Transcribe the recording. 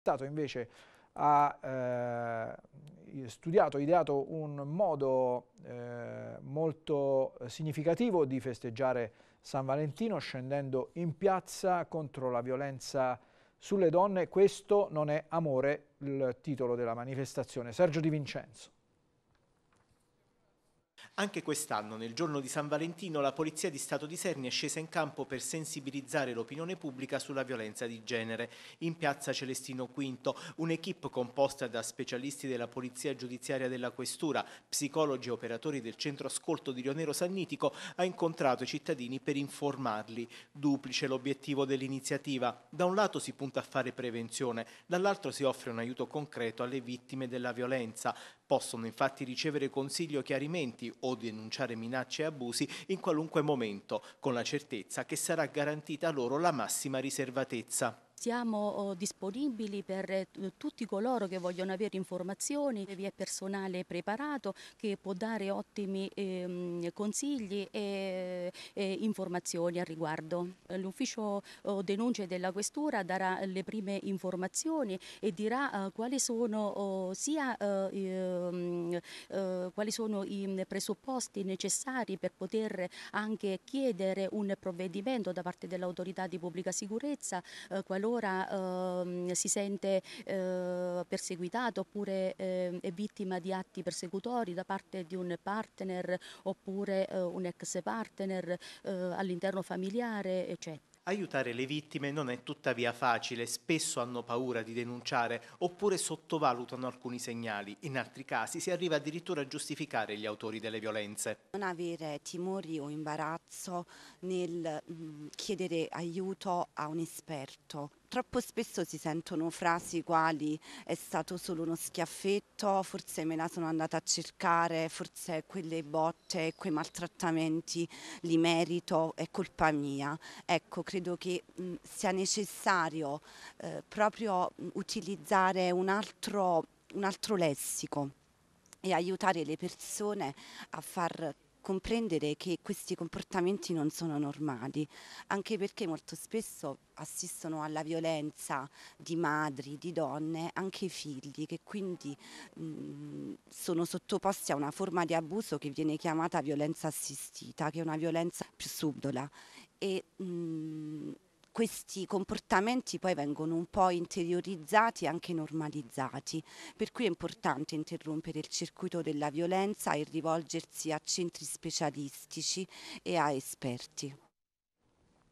stato invece ha eh, studiato, ideato un modo eh, molto significativo di festeggiare San Valentino scendendo in piazza contro la violenza sulle donne. Questo non è amore, il titolo della manifestazione. Sergio Di Vincenzo. Anche quest'anno, nel giorno di San Valentino, la Polizia di Stato di Serni è scesa in campo per sensibilizzare l'opinione pubblica sulla violenza di genere. In piazza Celestino V, un'equipe composta da specialisti della Polizia Giudiziaria della Questura, psicologi e operatori del centro ascolto di Rionero Sannitico, ha incontrato i cittadini per informarli. Duplice l'obiettivo dell'iniziativa. Da un lato si punta a fare prevenzione, dall'altro si offre un aiuto concreto alle vittime della violenza. Possono infatti ricevere consiglio chiarimenti o denunciare minacce e abusi in qualunque momento, con la certezza che sarà garantita loro la massima riservatezza. Siamo oh, disponibili per eh, tutti coloro che vogliono avere informazioni, vi è personale preparato che può dare ottimi ehm, consigli e informazioni al riguardo. L'ufficio oh, denunce della Questura darà le prime informazioni e dirà eh, quali sono, oh, sia, eh, ehm, quali sono i presupposti necessari per poter anche chiedere un provvedimento da parte dell'autorità di pubblica sicurezza qualora allora eh, si sente eh, perseguitato oppure eh, è vittima di atti persecutori da parte di un partner oppure eh, un ex partner eh, all'interno familiare, eccetera. Aiutare le vittime non è tuttavia facile, spesso hanno paura di denunciare oppure sottovalutano alcuni segnali. In altri casi si arriva addirittura a giustificare gli autori delle violenze. Non avere timori o imbarazzo nel mm, chiedere aiuto a un esperto troppo spesso si sentono frasi quali è stato solo uno schiaffetto, forse me la sono andata a cercare, forse quelle botte, quei maltrattamenti li merito, è colpa mia. Ecco, credo che mh, sia necessario eh, proprio utilizzare un altro, un altro lessico e aiutare le persone a far comprendere che questi comportamenti non sono normali, anche perché molto spesso assistono alla violenza di madri, di donne, anche figli che quindi mh, mm, sono sottoposti a una forma di abuso che viene chiamata violenza assistita, che è una violenza più subdola. E, mh, mm, questi comportamenti poi vengono un po' interiorizzati e anche normalizzati, per cui è importante interrompere il circuito della violenza e rivolgersi a centri specialistici e a esperti.